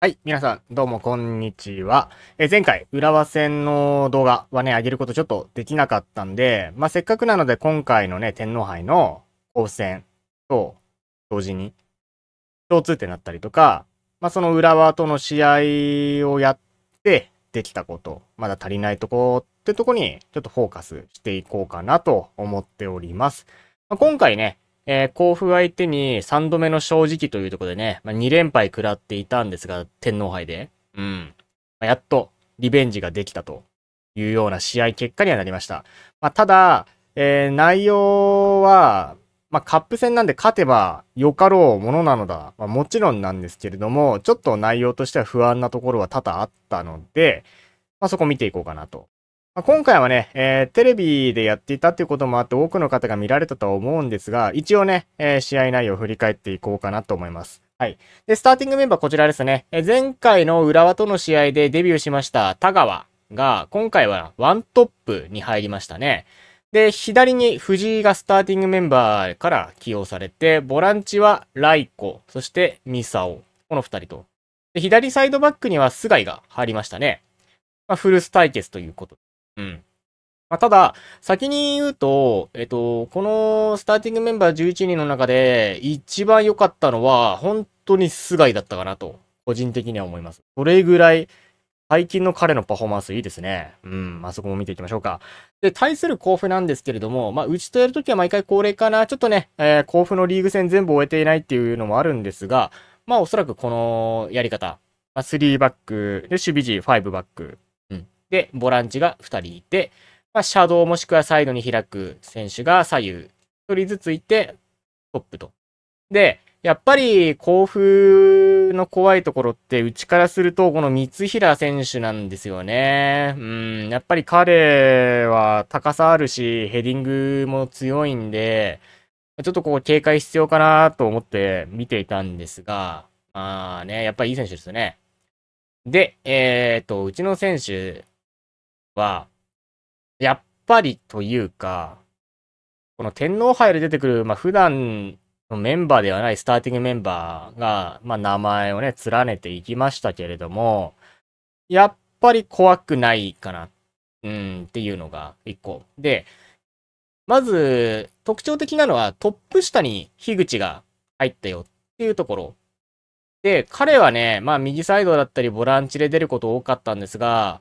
はい。皆さん、どうも、こんにちは。え前回、浦和戦の動画はね、上げることちょっとできなかったんで、まあ、せっかくなので、今回のね、天皇杯の高戦と同時に、共通点だったりとか、まあ、その浦和との試合をやって、できたこと、まだ足りないとこってとこに、ちょっとフォーカスしていこうかなと思っております。まあ、今回ね、えー、甲府相手に3度目の正直というところでね、まあ、2連敗食らっていたんですが、天皇杯で。うん。まあ、やっとリベンジができたというような試合結果にはなりました。まあ、ただ、えー、内容は、まあ、カップ戦なんで勝てばよかろうものなのだ。まあ、もちろんなんですけれども、ちょっと内容としては不安なところは多々あったので、まあ、そこ見ていこうかなとまあ、今回はね、えー、テレビでやっていたっていうこともあって多くの方が見られたと思うんですが、一応ね、えー、試合内容を振り返っていこうかなと思います。はい。で、スターティングメンバーこちらですね。え前回の浦和との試合でデビューしました田川が、今回はワントップに入りましたね。で、左に藤井がスターティングメンバーから起用されて、ボランチはライコ、そしてミサオ、この二人と。で、左サイドバックには菅井が入りましたね。まあ、フルス対決ということうん。まあ、ただ、先に言うと、えっと、このスターティングメンバー11人の中で、一番良かったのは、本当に菅井だったかなと、個人的には思います。それぐらい、最近の彼のパフォーマンスいいですね。うん、まあ、そこも見ていきましょうか。で、対する甲府なんですけれども、まあ、うちとやるときは毎回恒例かな。ちょっとね、えー、甲府のリーグ戦全部終えていないっていうのもあるんですが、まあ、おそらくこのやり方、まあ、3バック、で、守備陣5バック、で、ボランチが2人いて、まあ、シャドウもしくはサイドに開く選手が左右1人ずついて、トップと。で、やっぱり甲府の怖いところって、うちからすると、この三平選手なんですよね。うん、やっぱり彼は高さあるし、ヘディングも強いんで、ちょっとこう警戒必要かなと思って見ていたんですが、まあね、やっぱりいい選手ですよね。で、えー、っと、うちの選手、は、やっぱりというか、この天皇杯で出てくる、まあ、普段のメンバーではないスターティングメンバーが、まあ、名前をね、連ねていきましたけれども、やっぱり怖くないかな、うん、っていうのが一個。で、まず、特徴的なのは、トップ下に樋口が入ったよっていうところ。で、彼はね、まあ右サイドだったりボランチで出ること多かったんですが、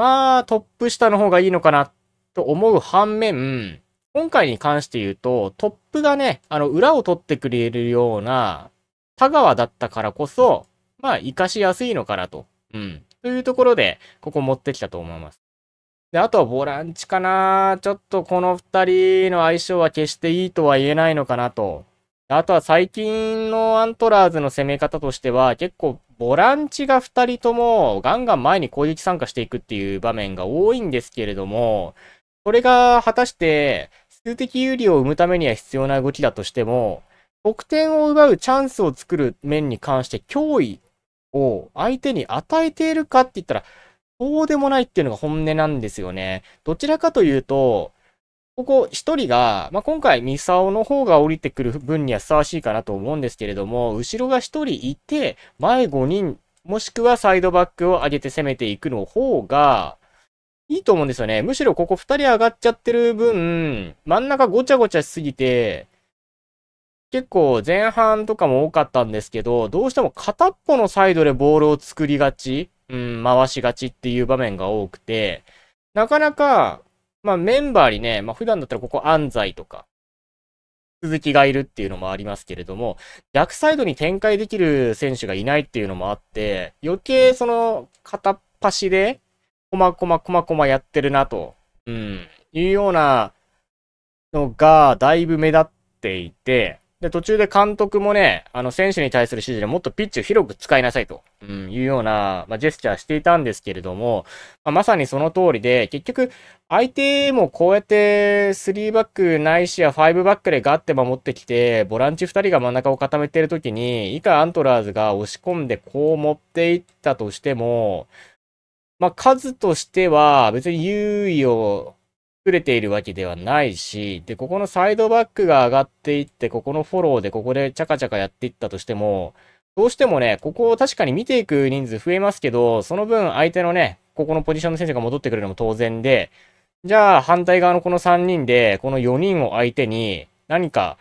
まあ、トップ下の方がいいのかなと思う反面、今回に関して言うと、トップがね、あの、裏を取ってくれるような、田川だったからこそ、まあ、活かしやすいのかなと。うん。というところで、ここ持ってきたと思います。で、あとはボランチかな。ちょっとこの二人の相性は決していいとは言えないのかなと。あとは最近のアントラーズの攻め方としては、結構ボランチが2人ともガンガン前に攻撃参加していくっていう場面が多いんですけれども、それが果たして数的有利を生むためには必要な動きだとしても、得点を奪うチャンスを作る面に関して脅威を相手に与えているかって言ったら、そうでもないっていうのが本音なんですよね。どちらかというと、ここ一人が、まあ、今回ミサオの方が降りてくる分にはふさわしいかなと思うんですけれども、後ろが一人いて、前5人、もしくはサイドバックを上げて攻めていくの方が、いいと思うんですよね。むしろここ2人上がっちゃってる分、真ん中ごちゃごちゃしすぎて、結構前半とかも多かったんですけど、どうしても片っぽのサイドでボールを作りがち、うん、回しがちっていう場面が多くて、なかなかまあメンバーにね、まあ普段だったらここ安西とか、鈴木がいるっていうのもありますけれども、逆サイドに展開できる選手がいないっていうのもあって、余計その片っ端で、こまこまこまこまやってるなと、うん、いうようなのがだいぶ目立っていて、で、途中で監督もね、あの、選手に対する指示でもっとピッチを広く使いなさいと、うん、いうような、まあ、ジェスチャーしていたんですけれども、まあ、まさにその通りで、結局、相手もこうやって3バックないしや5バックでガッて守ってきて、ボランチ2人が真ん中を固めているときに、以下アントラーズが押し込んでこう持っていったとしても、まあ、数としては別に優位を作れているわけではないし、で、ここのサイドバックが上がっていって、ここのフォローでここでチャカチャカやっていったとしても、どうしてもね、ここを確かに見ていく人数増えますけど、その分相手のね、ここのポジションの選手が戻ってくるのも当然で、じゃあ反対側のこの3人で、この4人を相手に何か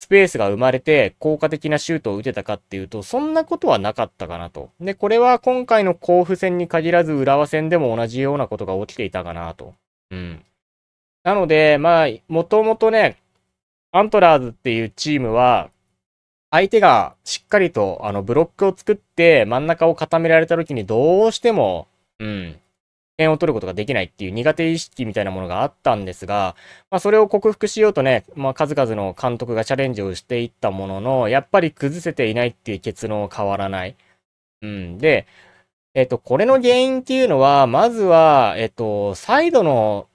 スペースが生まれて効果的なシュートを打てたかっていうと、そんなことはなかったかなと。で、これは今回の甲府戦に限らず浦和戦でも同じようなことが起きていたかなと。うん。なので、まあ、もともとね、アントラーズっていうチームは、相手がしっかりとあのブロックを作って真ん中を固められた時にどうしても、うん、点を取ることができないっていう苦手意識みたいなものがあったんですが、まあ、それを克服しようとね、まあ、数々の監督がチャレンジをしていったものの、やっぱり崩せていないっていう結論は変わらない。うん、で、えっと、これの原因っていうのは、まずは、えっと、サイドの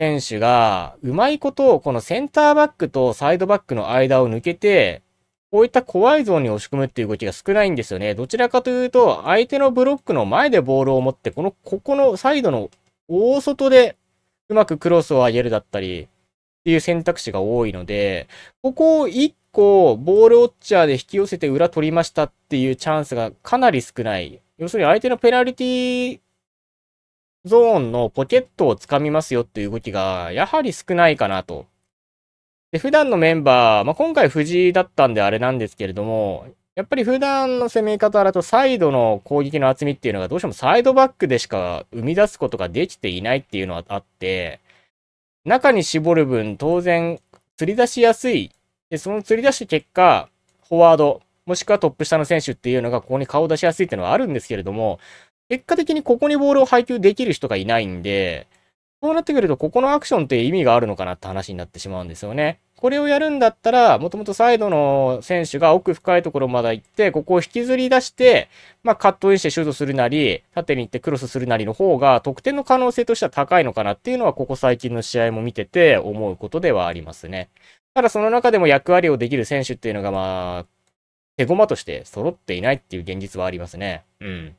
選手が、うまいことをこのセンターバックとサイドバックの間を抜けて、こういった怖いゾーンに押し込むっていう動きが少ないんですよね。どちらかというと、相手のブロックの前でボールを持って、この、ここのサイドの大外で、うまくクロスを上げるだったり、っていう選択肢が多いので、ここを1個、ボールウォッチャーで引き寄せて裏取りましたっていうチャンスがかなり少ない。要するに相手のペナルティゾーンのポケットをつかみますよっていう動きが、やはり少ないかなと。で、普段のメンバー、まあ、今回藤井だったんであれなんですけれども、やっぱり普段の攻め方だとサイドの攻撃の厚みっていうのがどうしてもサイドバックでしか生み出すことができていないっていうのはあって、中に絞る分当然釣り出しやすい。で、その釣り出した結果、フォワード、もしくはトップ下の選手っていうのがここに顔を出しやすいっていうのはあるんですけれども、結果的にここにボールを配球できる人がいないんで、そうなってくると、ここのアクションって意味があるのかなって話になってしまうんですよね。これをやるんだったら、もともとサイドの選手が奥深いところまで行って、ここを引きずり出して、まあカットインしてシュートするなり、縦に行ってクロスするなりの方が、得点の可能性としては高いのかなっていうのは、ここ最近の試合も見てて思うことではありますね。ただその中でも役割をできる選手っていうのが、まあ、手駒として揃っていないっていう現実はありますね。うん。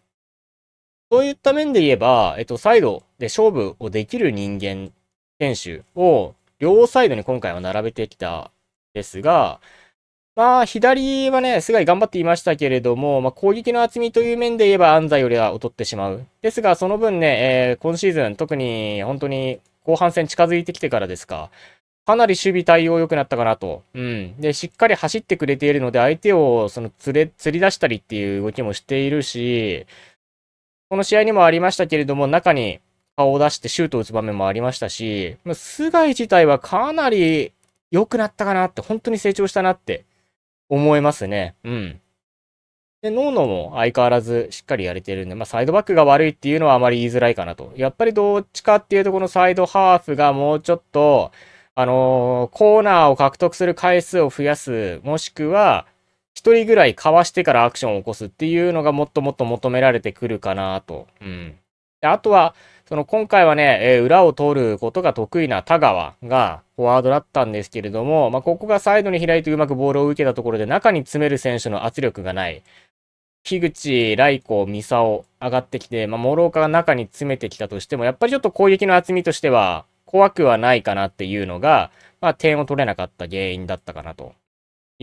そういった面で言えば、えっと、サイドで勝負をできる人間、選手を両サイドに今回は並べてきたですが、まあ、左はね、すごい頑張っていましたけれども、まあ、攻撃の厚みという面で言えば安西よりは劣ってしまう。ですが、その分ね、えー、今シーズン、特に本当に後半戦近づいてきてからですか、かなり守備対応良くなったかなと。うん。で、しっかり走ってくれているので、相手をその釣れ、釣り出したりっていう動きもしているし、この試合にもありましたけれども、中に顔を出してシュートを打つ場面もありましたし、菅井自体はかなり良くなったかなって、本当に成長したなって思いますね。うん。で、ノーノも相変わらずしっかりやれてるんで、まあ、サイドバックが悪いっていうのはあまり言いづらいかなと。やっぱりどっちかっていうと、このサイドハーフがもうちょっと、あのー、コーナーを獲得する回数を増やす、もしくは、1人ぐらいかわしてからアクションを起こすっていうのがもっともっと求められてくるかなと。うん。であとは、その今回はね、えー、裏を取ることが得意な田川がフォワードだったんですけれども、まあ、ここがサイドに開いてうまくボールを受けたところで中に詰める選手の圧力がない。樋口、来光、三沢上がってきて、まあ、諸岡が中に詰めてきたとしても、やっぱりちょっと攻撃の厚みとしては怖くはないかなっていうのが、まあ、点を取れなかった原因だったかなと。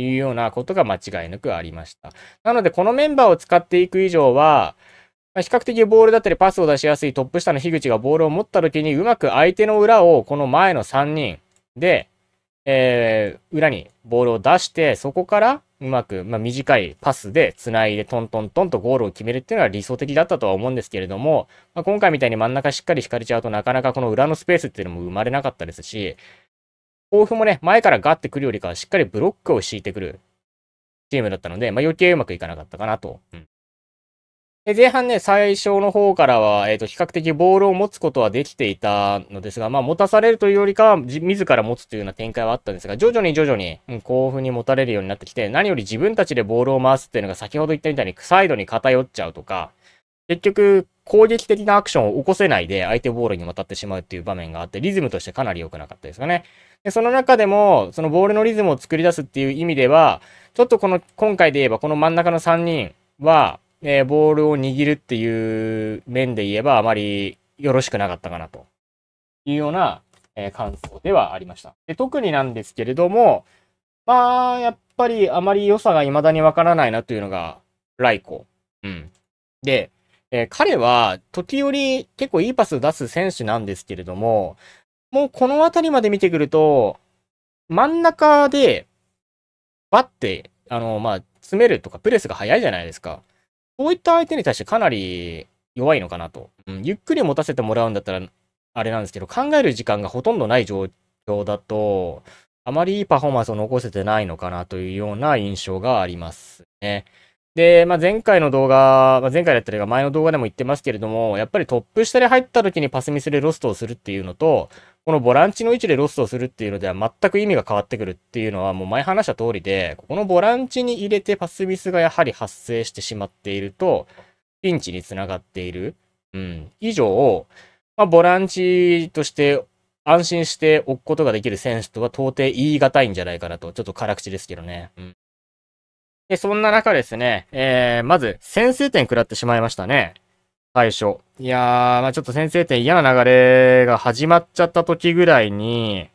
いうようなことが間違いなくありました。なので、このメンバーを使っていく以上は、比較的ボールだったりパスを出しやすいトップ下の樋口がボールを持った時にうまく相手の裏をこの前の3人で、えー、裏にボールを出して、そこからうまく、まあ、短いパスで繋いでトントントンとゴールを決めるっていうのは理想的だったとは思うんですけれども、まあ、今回みたいに真ん中しっかり引かれちゃうとなかなかこの裏のスペースっていうのも生まれなかったですし、甲府もね、前からガってくるよりかはしっかりブロックを敷いてくるチームだったので、まあ、余計うまくいかなかったかなと。うん、で前半ね、最初の方からは、えっ、ー、と、比較的ボールを持つことはできていたのですが、まあ、持たされるというよりかは、自ら持つというような展開はあったんですが、徐々に徐々に、うん、甲府に持たれるようになってきて、何より自分たちでボールを回すっていうのが先ほど言ったみたいに、サイドに偏っちゃうとか、結局、攻撃的なアクションを起こせないで相手ボールに渡ってしまうっていう場面があって、リズムとしてかなり良くなかったですかね。でその中でも、そのボールのリズムを作り出すっていう意味では、ちょっとこの、今回で言えばこの真ん中の3人は、えー、ボールを握るっていう面で言えばあまりよろしくなかったかなというような、えー、感想ではありました。で特になんですけれども、まあ、やっぱりあまり良さが未だにわからないなというのが、ライコ。うん。で、えー、彼は時折結構いいパスを出す選手なんですけれども、もうこの辺りまで見てくると、真ん中で、バッて、あの、まあ、詰めるとかプレスが早いじゃないですか。こういった相手に対してかなり弱いのかなと。うん、ゆっくり持たせてもらうんだったら、あれなんですけど、考える時間がほとんどない状況だと、あまりいいパフォーマンスを残せてないのかなというような印象がありますね。で、まあ、前回の動画、まあ、前回だったりが前の動画でも言ってますけれども、やっぱりトップ下で入った時にパスミスでロストをするっていうのと、このボランチの位置でロスをするっていうのでは全く意味が変わってくるっていうのはもう前話した通りで、ここのボランチに入れてパスミスがやはり発生してしまっていると、ピンチにつながっている。うん。以上、まあ、ボランチとして安心しておくことができる選手とは到底言い難いんじゃないかなと、ちょっと辛口ですけどね。うん。で、そんな中ですね、えー、まず先制点食らってしまいましたね。最初。いやー、まあちょっと先制点嫌な流れが始まっちゃった時ぐらいに、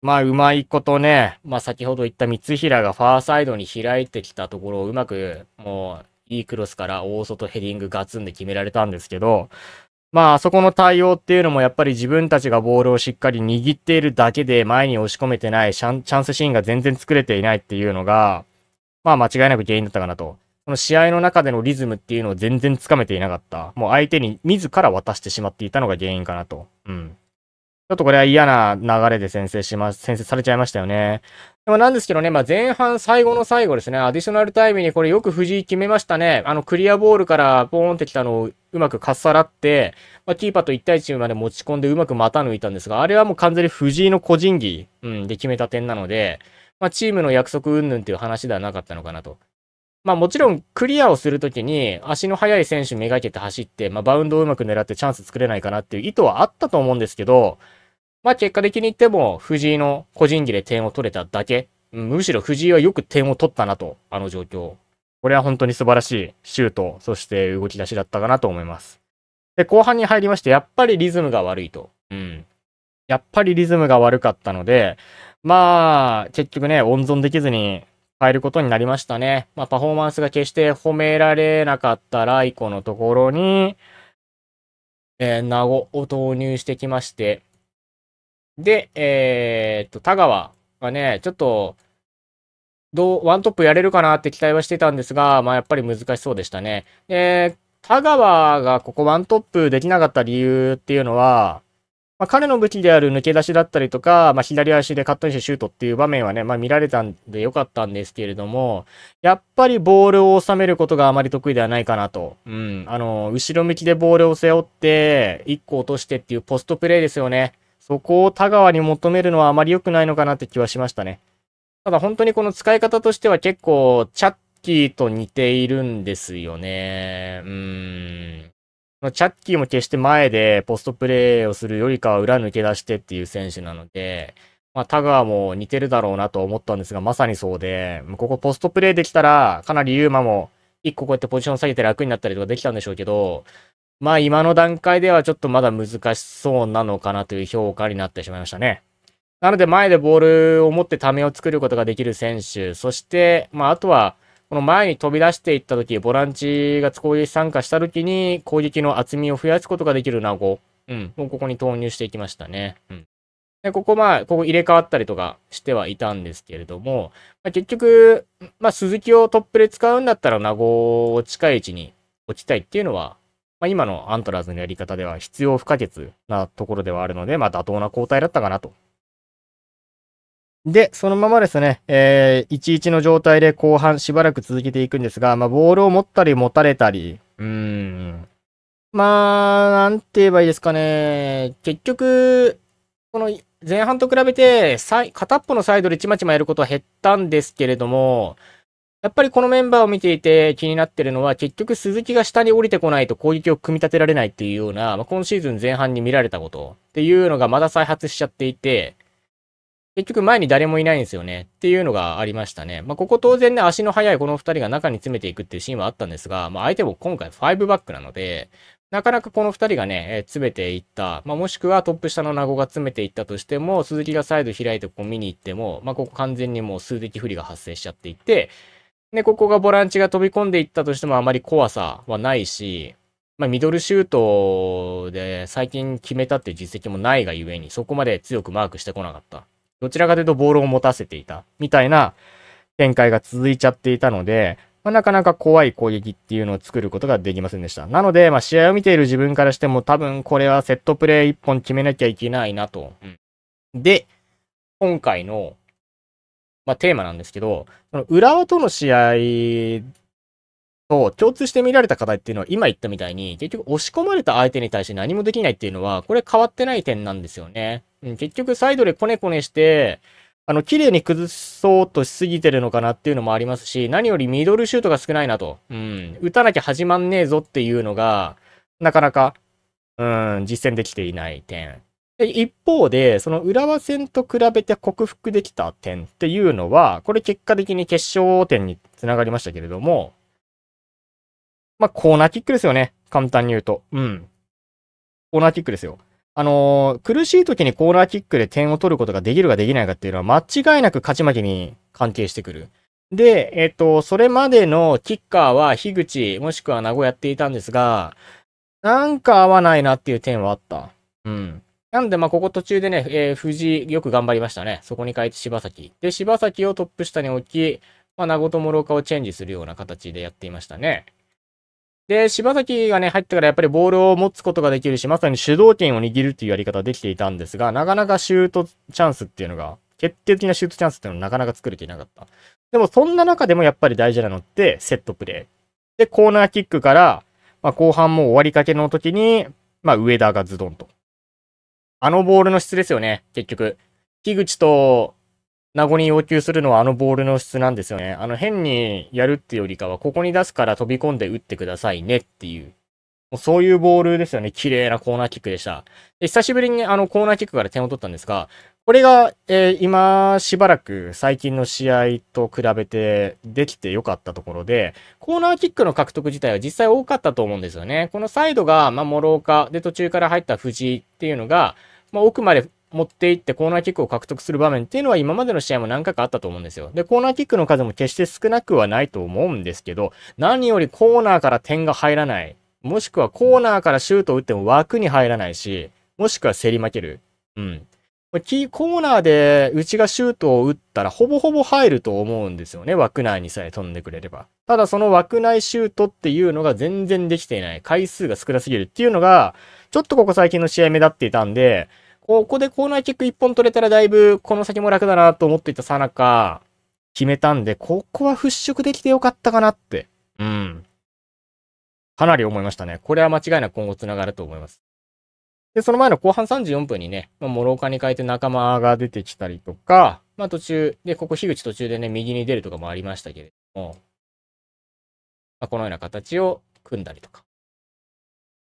まあ、うまいことね、まあ、先ほど言った三平がファーサイドに開いてきたところをうまく、もう、いいクロスから大外ヘディングガツンで決められたんですけど、まあ、あそこの対応っていうのもやっぱり自分たちがボールをしっかり握っているだけで前に押し込めてない、チャンスシーンが全然作れていないっていうのが、まあ、間違いなく原因だったかなと。その試合の中でのリズムっていうのを全然つかめていなかった。もう相手に自ら渡してしまっていたのが原因かなと。うん。ちょっとこれは嫌な流れで先制します、先制されちゃいましたよね。でもなんですけどね、まあ、前半最後の最後ですね、アディショナルタイムにこれよく藤井決めましたね。あのクリアボールからポーンってきたのをうまくかっさらって、まあ、キーパーと1対1まで持ち込んでうまく股抜いたんですが、あれはもう完全に藤井の個人技、うん、で決めた点なので、まあ、チームの約束云々っていう話ではなかったのかなと。まあもちろんクリアをするときに足の速い選手めがけて走って、まあバウンドをうまく狙ってチャンス作れないかなっていう意図はあったと思うんですけど、まあ結果的に言っても藤井の個人技で点を取れただけ、むしろ藤井はよく点を取ったなと、あの状況。これは本当に素晴らしいシュート、そして動き出しだったかなと思います。で、後半に入りまして、やっぱりリズムが悪いと。うん。やっぱりリズムが悪かったので、まあ、結局ね、温存できずに変えることになりましたね。まあ、パフォーマンスが決して褒められなかったライコのところに、えー、名護を投入してきまして、で、えー、っと、田川がね、ちょっと、どう、ワントップやれるかなって期待はしてたんですが、まあ、やっぱり難しそうでしたね。で、田川がここワントップできなかった理由っていうのは、まあ、彼の武器である抜け出しだったりとか、まあ、左足でカットインしてシュートっていう場面はね、まあ、見られたんでよかったんですけれども、やっぱりボールを収めることがあまり得意ではないかなと。うん。あの、後ろ向きでボールを背負って、1個落としてっていうポストプレイですよね。そこを田川に求めるのはあまり良くないのかなって気はしましたね。ただ本当にこの使い方としては結構、チャッキーと似ているんですよね。うん。チャッキーも決して前でポストプレーをするよりかは裏抜け出してっていう選手なので、まあ、ガーも似てるだろうなと思ったんですが、まさにそうで、ここポストプレーできたら、かなりユーマも一個こうやってポジション下げて楽になったりとかできたんでしょうけど、まあ今の段階ではちょっとまだ難しそうなのかなという評価になってしまいましたね。なので前でボールを持ってためを作ることができる選手、そして、まああとは、この前に飛び出していった時、ボランチが攻撃参加した時に攻撃の厚みを増やすことができるナゴ。うん。もうここに投入していきましたね。うん。で、ここまあ、ここ入れ替わったりとかしてはいたんですけれども、まあ、結局、まあ、鈴木をトップで使うんだったら、名護を近い位置に落ちたいっていうのは、まあ、今のアントラーズのやり方では必要不可欠なところではあるので、まあ、妥当な交代だったかなとで、そのままですね、えー、1-1の状態で後半しばらく続けていくんですが、まあ、ボールを持ったり持たれたり、うーん。まあ、なんて言えばいいですかね。結局、この前半と比べて、片っぽのサイドでちまちまやることは減ったんですけれども、やっぱりこのメンバーを見ていて気になってるのは、結局鈴木が下に降りてこないと攻撃を組み立てられないっていうような、まあ、今シーズン前半に見られたことっていうのがまだ再発しちゃっていて、結局前に誰もいないんですよね。っていうのがありましたね。まあ、ここ当然ね、足の速いこの二人が中に詰めていくっていうシーンはあったんですが、まあ、相手も今回5バックなので、なかなかこの二人がね、えー、詰めていった、まあ、もしくはトップ下の名護が詰めていったとしても、鈴木がサイド開いてここ見に行っても、まあ、ここ完全にもう数的不利が発生しちゃっていて、で、ここがボランチが飛び込んでいったとしてもあまり怖さはないし、まあ、ミドルシュートで最近決めたっていう実績もないがゆえに、そこまで強くマークしてこなかった。どちらかというとボールを持たせていた、みたいな展開が続いちゃっていたので、まあ、なかなか怖い攻撃っていうのを作ることができませんでした。なので、まあ、試合を見ている自分からしても多分これはセットプレー一本決めなきゃいけないなと。うん、で、今回の、まあ、テーマなんですけど、その浦和との試合と、共通して見られた課題っていうのは今言ったみたいに、結局押し込まれた相手に対して何もできないっていうのは、これ変わってない点なんですよね。結局サイドでコネコネして、あの、綺麗に崩そうとしすぎてるのかなっていうのもありますし、何よりミドルシュートが少ないなと。うん、打たなきゃ始まんねえぞっていうのが、なかなか、うん、実践できていない点。で一方で、その浦和戦と比べて克服できた点っていうのは、これ結果的に決勝点につながりましたけれども、まあ、コーナーキックですよね。簡単に言うと。うん。コーナーキックですよ。あのー、苦しい時にコーナーキックで点を取ることができるかできないかっていうのは間違いなく勝ち負けに関係してくる。で、えっ、と、それまでのキッカーは樋口もしくは名古屋やっていたんですが、なんか合わないなっていう点はあった。うん。なんで、まあ、ここ途中でね、えー、藤井よく頑張りましたね。そこに変えて柴崎。で、柴崎をトップ下に置き、まあ、名古と諸岡をチェンジするような形でやっていましたね。で、柴崎がね、入ってからやっぱりボールを持つことができるし、まさに主導権を握るっていうやり方できていたんですが、なかなかシュートチャンスっていうのが、決定的なシュートチャンスっていうのはなかなか作れていなかった。でも、そんな中でもやっぱり大事なのって、セットプレー。で、コーナーキックから、まあ、後半も終わりかけの時に、まあ、上田がズドンと。あのボールの質ですよね、結局。木口と名護に要求するのはあのボールの質なんですよね。あの変にやるっていうよりかは、ここに出すから飛び込んで打ってくださいねっていう。もうそういうボールですよね。綺麗なコーナーキックでした。で久しぶりにあのコーナーキックから点を取ったんですが、これが、えー、今しばらく最近の試合と比べてできて良かったところで、コーナーキックの獲得自体は実際多かったと思うんですよね。このサイドが、まあ、諸岡で途中から入った藤井っていうのが、まあ、奥まで持っていってコーナーキックを獲得する場面っていうのは今までの試合も何回かあったと思うんですよ。で、コーナーキックの数も決して少なくはないと思うんですけど、何よりコーナーから点が入らない。もしくはコーナーからシュートを打っても枠に入らないし、もしくは競り負ける。うん。キーコーナーでうちがシュートを打ったらほぼほぼ入ると思うんですよね。枠内にさえ飛んでくれれば。ただその枠内シュートっていうのが全然できていない。回数が少なすぎるっていうのが、ちょっとここ最近の試合目立っていたんで、ここでコーナーキック1本取れたらだいぶこの先も楽だなと思っていたさなか、決めたんで、ここは払拭できてよかったかなって。うん。かなり思いましたね。これは間違いなく今後繋がると思います。で、その前の後半34分にね、まあ、諸岡に変えて仲間が出てきたりとか、まあ途中、で、ここ樋口途中でね、右に出るとかもありましたけれども、まあ、このような形を組んだりとか。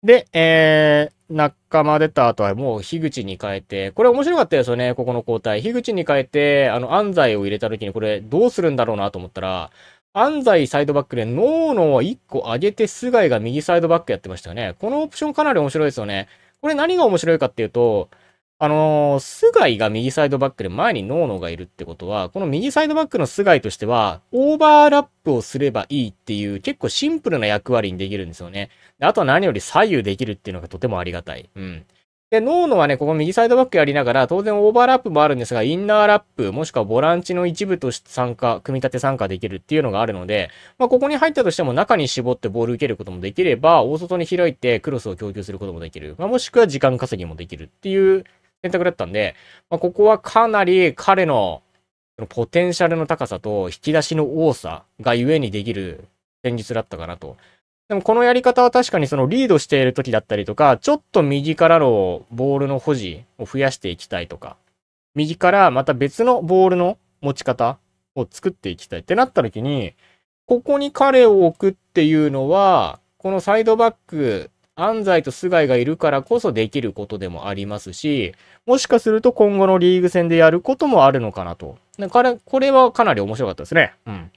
で、えー、仲間出た後はもう樋口に変えて、これ面白かったですよね、ここの交代。樋口に変えて、あの、安西を入れた時にこれどうするんだろうなと思ったら、安西サイドバックでノーノを1個上げて菅井が右サイドバックやってましたよね。このオプションかなり面白いですよね。これ何が面白いかっていうと、あのー、菅井が右サイドバックで前にノーノがいるってことは、この右サイドバックの菅井としては、オーバーラップをすればいいっていう結構シンプルな役割にできるんですよね。であとは何より左右できるっていうのがとてもありがたい。うん。で、ノーノはね、ここ右サイドバックやりながら、当然オーバーラップもあるんですが、インナーラップ、もしくはボランチの一部として参加、組み立て参加できるっていうのがあるので、まあ、ここに入ったとしても中に絞ってボール受けることもできれば、大外に開いてクロスを供給することもできる。まあ、もしくは時間稼ぎもできるっていう選択だったんで、まあ、ここはかなり彼のポテンシャルの高さと引き出しの多さがゆえにできる戦術だったかなと。でもこのやり方は確かにそのリードしている時だったりとか、ちょっと右からのボールの保持を増やしていきたいとか、右からまた別のボールの持ち方を作っていきたいってなった時に、ここに彼を置くっていうのは、このサイドバック安西と菅井がいるからこそできることでもありますし、もしかすると今後のリーグ戦でやることもあるのかなと。これ、これはかなり面白かったですね。うん。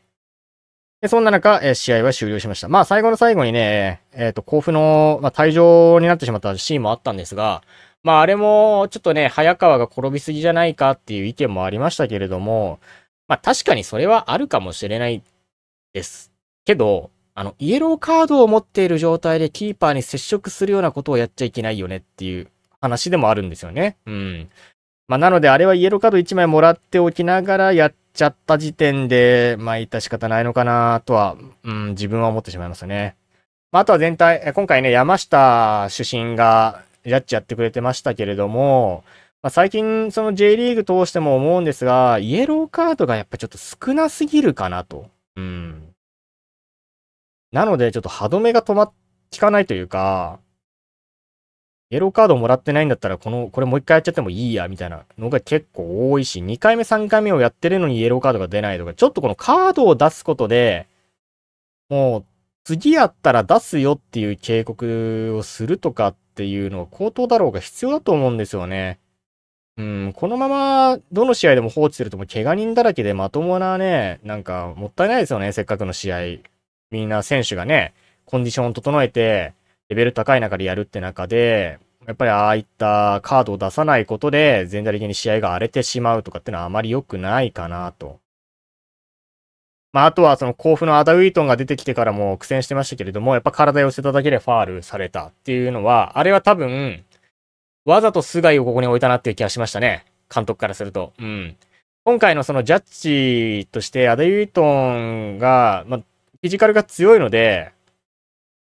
でそんな中、え試合は終了しました。まあ、最後の最後にね、えっ、ー、と、甲府の、まあ、退場になってしまったシーンもあったんですが、まあ、あれも、ちょっとね、早川が転びすぎじゃないかっていう意見もありましたけれども、まあ、確かにそれはあるかもしれないです。けど、あの、イエローカードを持っている状態でキーパーに接触するようなことをやっちゃいけないよねっていう話でもあるんですよね。うん。まあ、なのであれはイエローカード1枚もらっておきながらやっちゃった時点で、まあ、いた仕方ないのかなとは、うん、自分は思ってしまいますね。まあ、あとは全体、今回ね、山下主審がジャッジやってくれてましたけれども、まあ、最近、その J リーグ通しても思うんですが、イエローカードがやっぱちょっと少なすぎるかなと。うん。なので、ちょっと歯止めが止まっ、効かないというか、イエローカードをもらってないんだったら、この、これもう一回やっちゃってもいいや、みたいなのが結構多いし、2回目、3回目をやってるのにイエローカードが出ないとか、ちょっとこのカードを出すことで、もう、次やったら出すよっていう警告をするとかっていうのは、口頭だろうが必要だと思うんですよね。うん、このまま、どの試合でも放置するともう怪我人だらけでまともなね、なんか、もったいないですよね、せっかくの試合。みんな選手がね、コンディションを整えて、レベル高い中でやるって中で、やっぱりああいったカードを出さないことで、全体的に試合が荒れてしまうとかってのはあまり良くないかなと。まあ、あとはその甲府のアダウィートンが出てきてからも苦戦してましたけれども、やっぱ体寄せただけでファールされたっていうのは、あれは多分、わざと菅井をここに置いたなっていう気がしましたね。監督からすると。うん。今回のそのジャッジとして、アダウィートンが、まあ、フィジカルが強いので、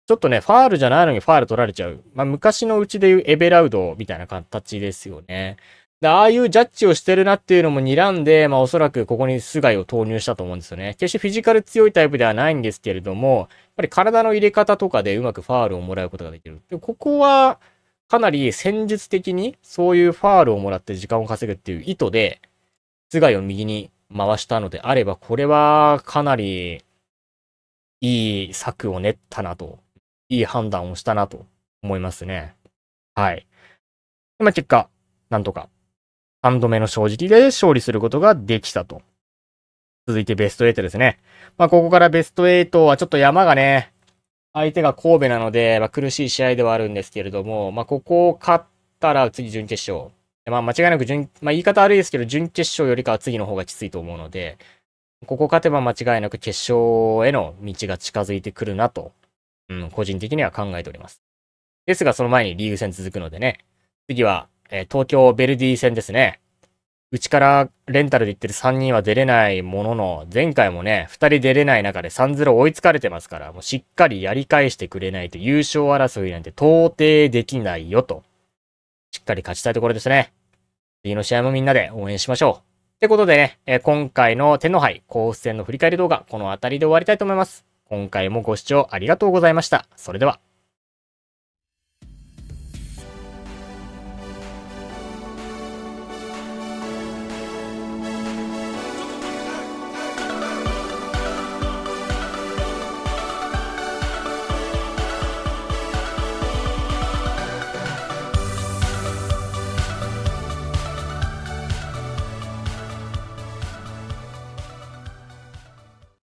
ちょっとね、ファールじゃないのにファール取られちゃう。まあ、昔のうちでいうエベラウドみたいな形ですよね。で、ああいうジャッジをしてるなっていうのも睨んで、まあ、おそらくここに菅井を投入したと思うんですよね。決してフィジカル強いタイプではないんですけれども、やっぱり体の入れ方とかでうまくファールをもらうことができる。で、ここは、かなり戦術的にそういうファールをもらって時間を稼ぐっていう意図で、菅井を右に回したのであれば、これはかなりいい策を練ったなと、いい判断をしたなと思いますね。はい。ま結果、なんとか、3度目の正直で勝利することができたと。続いてベスト8ですね。まあ、ここからベスト8はちょっと山がね、相手が神戸なので、まあ、苦しい試合ではあるんですけれども、まあ、ここを勝ったら次準決勝。まあ、間違いなく準、まあ、言い方悪いですけど、準決勝よりかは次の方がきついと思うので、ここ勝てば間違いなく決勝への道が近づいてくるなと、うん、個人的には考えております。ですが、その前にリーグ戦続くのでね。次は、えー、東京ベルディ戦ですね。うちからレンタルで行ってる3人は出れないものの、前回もね、2人出れない中で3-0追いつかれてますから、もうしっかりやり返してくれないと優勝争いなんて到底できないよと。しっかり勝ちたいところですね。次の試合もみんなで応援しましょう。ってことでね、え今回の天皇杯甲府戦の振り返り動画、この辺りで終わりたいと思います。今回もご視聴ありがとうございました。それでは。